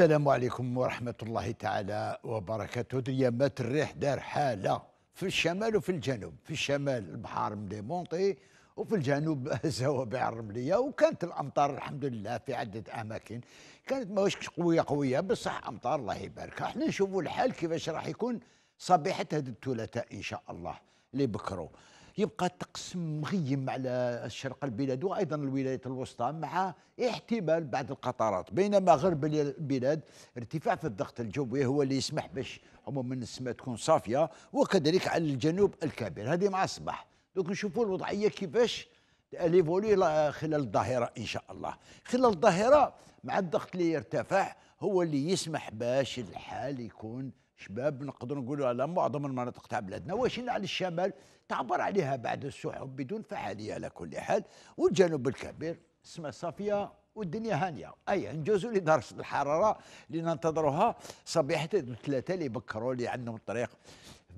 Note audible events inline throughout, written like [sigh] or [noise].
السلام عليكم ورحمة الله تعالى وبركاته مات الريح دار حالة في الشمال وفي الجنوب في الشمال البحار مليمونطي وفي الجنوب الزوابع [laughs] الرملية وكانت الأمطار الحمد لله في عدة أماكن كانت ماهوش قوية قوية بصح أمطار الله يبارك احنا نشوفوا الحال كيفاش راح يكون صبيحة هذا الثلاثاء إن شاء الله اللي يبقى تقسم مغيم على الشرق البلاد وايضا الولايات الوسطى مع احتمال بعض القطارات بينما غرب البلاد ارتفاع في الضغط الجوي هو اللي يسمح باش عموما السماء تكون صافيه وكذلك على الجنوب الكبير هذه مع الصباح دوك نشوفوا الوضعيه كيفاش ليفولي خلال الظاهره ان شاء الله خلال الظاهره مع الضغط اللي يرتفع هو اللي يسمح باش الحال يكون شباب نقدر نقولوا على معظم المناطق تاع بلادنا واش على الشمال تعبر عليها بعد السحب بدون فعاليه على كل حال والجنوب الكبير اسمها صافيه والدنيا هانيه اي نجوزوا لدرجه الحراره اللي ننتظروها صبيحه الثلاثه اللي بكروا اللي عندهم الطريق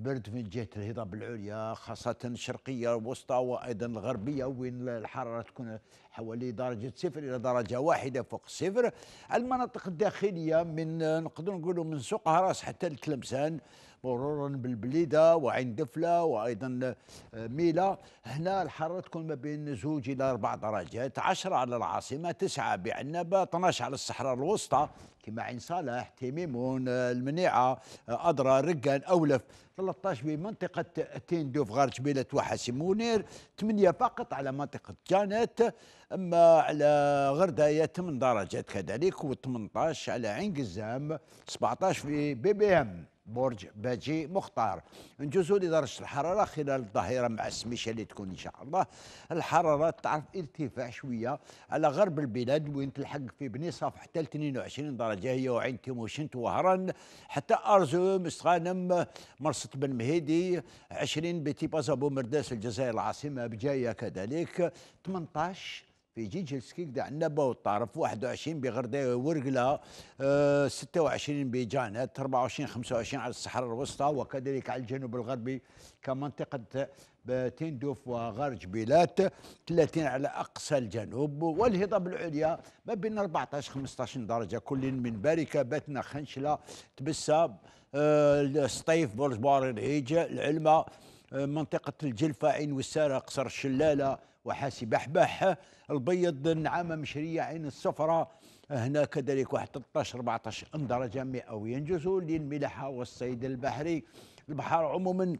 برد من جهه الهضاب العليا خاصه الشرقيه الوسطى وايضا الغربيه وين الحراره تكون حوالي درجه صفر الى درجه واحده فوق الصفر المناطق الداخليه من نقدر نقولوا من سوق هراس حتى لتلمسان مرورا بالبليده وعين دفله وايضا آه، ميلا هنا الحراره تكون ما بين زوج الى اربع درجات 10 على العاصمه 9 بعنبه 12 على الصحراء الوسطى كما عين صالح تيميمون آه، المنيعه آه، أدرى رقان اولف 13 بمنطقه تيندوف غار جبيله وحاسي منير 8 فقط على منطقه جانت اما على غردايه 8 درجات كذلك و18 على عين قزام 17 في بي بي ام برج باجي مختار نجوزو لدرجه الحراره خلال الظهيره مع السميشه اللي تكون ان شاء الله الحراره تعرف ارتفاع شويه على غرب البلاد وين تلحق في بني صاف حتى 22 درجه هي وعين تيموشنت وهران حتى ارزوم استغانم مرصد بن مهيدي 20 بيتي بازابو بومرداس الجزائر العاصمه بجايه كذلك 18 في جيج السكيكدا عندنا باو الطرف 21 بغرداوي ورقلة آه 26 بجانت 24 25 على الصحراء الوسطى وكذلك على الجنوب الغربي كمنطقة تندوف وغار جبيلات 30 على اقصى الجنوب والهضاب العليا ما بين 14 15 درجه كل من باركه باتنا خنشله تبسه أه السطيف بارين هيج العلمه منطقة الجلفة عين والسارة قصر الشلالة وحاسي بحبح البيض النعامة مشرية عين الصفرة هنا كذلك واحد 13 14 درجة مئوية ينجز للملاحة والصيد البحري البحر عموما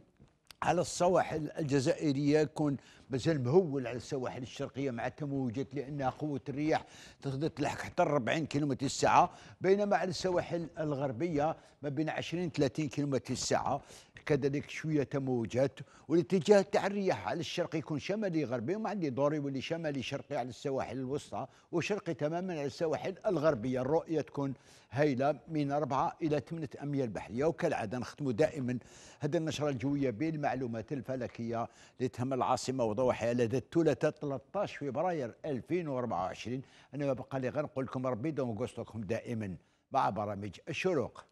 على السواحل الجزائرية يكون مازال مهول على السواحل الشرقيه مع التموجات لانها قوه الرياح تقدر تلحق حتى 40 كيلومتر الساعه بينما على السواحل الغربيه ما بين 20 30 كيلومتر الساعه كذلك شويه تموجات والاتجاه تاع الرياح على الشرق يكون شمالي غربي وما عندي دوري يولي شمالي شرقي على السواحل الوسطى وشرقي تماما على السواحل الغربيه الرؤيه تكون هايله من 4 الى 8 اميال بحريه وكالعاده نختم دائما هذه النشره الجويه بالمعلومات الفلكيه لتهم العاصمه وضع ضوحي لدى الثلاثاء 13 فبراير 2024 انا ما بقى لي غير نقول لكم ربي يدوم قصتكم دائما مع برامج الشروق